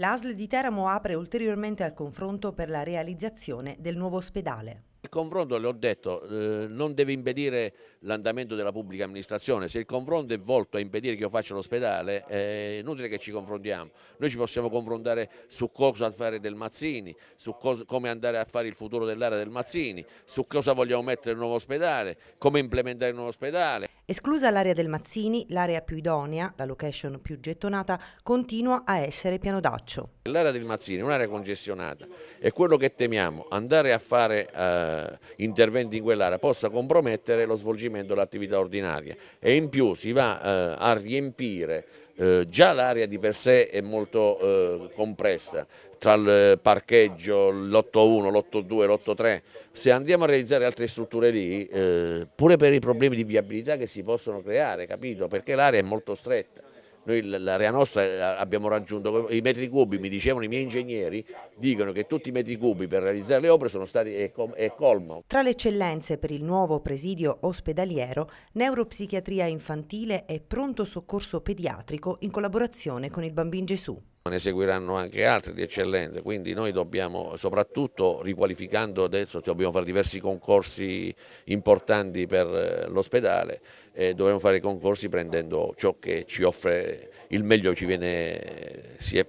L'ASL di Teramo apre ulteriormente al confronto per la realizzazione del nuovo ospedale. Il confronto, le ho detto, eh, non deve impedire l'andamento della pubblica amministrazione, se il confronto è volto a impedire che io faccia l'ospedale è inutile che ci confrontiamo, noi ci possiamo confrontare su cosa fare del Mazzini, su come andare a fare il futuro dell'area del Mazzini, su cosa vogliamo mettere il nuovo ospedale, come implementare il nuovo ospedale. Esclusa l'area del Mazzini, l'area più idonea, la location più gettonata, continua a essere piano d'accio. L'area del Mazzini è un'area congestionata e quello che temiamo, andare a fare eh, interventi in quell'area possa compromettere lo svolgimento dell'attività ordinaria e in più si va eh, a riempire eh, già l'area di per sé è molto eh, compressa tra il parcheggio, l'8-1, l'8-2, l'8-3. Se andiamo a realizzare altre strutture lì, eh, pure per i problemi di viabilità che si possono creare, capito? Perché l'area è molto stretta. Noi l'area nostra eh, abbiamo raggiunto i metri cubi, mi dicevano i miei ingegneri, dicono che tutti i metri cubi per realizzare le opere sono stati è colmo. Tra le eccellenze per il nuovo presidio ospedaliero, neuropsichiatria infantile e pronto soccorso pediatrico in collaborazione con il Bambin Gesù ne seguiranno anche altri di eccellenza, quindi noi dobbiamo soprattutto riqualificando adesso, cioè dobbiamo fare diversi concorsi importanti per eh, l'ospedale e dobbiamo fare concorsi prendendo ciò che ci offre il meglio, ci viene, eh,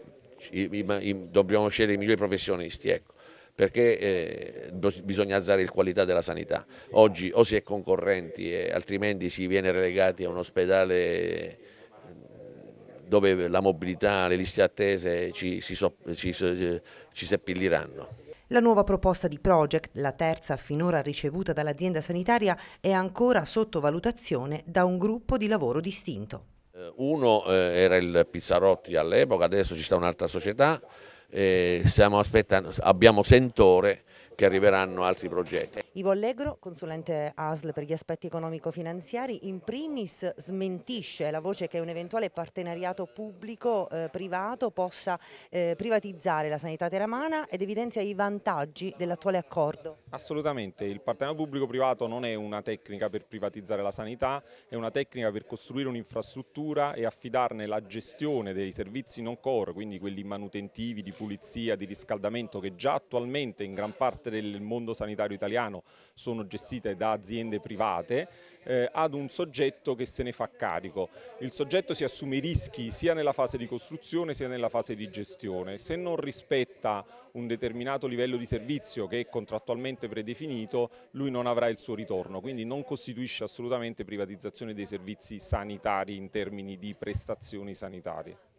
è, dobbiamo scegliere i migliori professionisti. Ecco perché eh, bisogna alzare la qualità della sanità. Oggi o si è concorrenti, e altrimenti si viene relegati a un ospedale dove la mobilità, le liste attese ci, si, ci, ci seppelliranno. La nuova proposta di Project, la terza finora ricevuta dall'azienda sanitaria, è ancora sotto valutazione da un gruppo di lavoro distinto. Eh, uno eh, era il Pizzarotti all'epoca, adesso ci sta un'altra società eh, stiamo aspettando, abbiamo sentore che arriveranno altri progetti. Ivo Allegro, consulente ASL per gli aspetti economico-finanziari, in primis smentisce la voce che un eventuale partenariato pubblico-privato eh, possa eh, privatizzare la sanità teramana ed evidenzia i vantaggi dell'attuale accordo. Assolutamente, il partenariato pubblico-privato non è una tecnica per privatizzare la sanità, è una tecnica per costruire un'infrastruttura e affidarne la gestione dei servizi non core, quindi quelli manutentivi di pulizia, di riscaldamento che già attualmente in gran parte del mondo sanitario italiano sono gestite da aziende private, eh, ad un soggetto che se ne fa carico. Il soggetto si assume i rischi sia nella fase di costruzione sia nella fase di gestione. Se non rispetta un determinato livello di servizio che è contrattualmente predefinito, lui non avrà il suo ritorno, quindi non costituisce assolutamente privatizzazione dei servizi sanitari in termini di prestazioni sanitarie.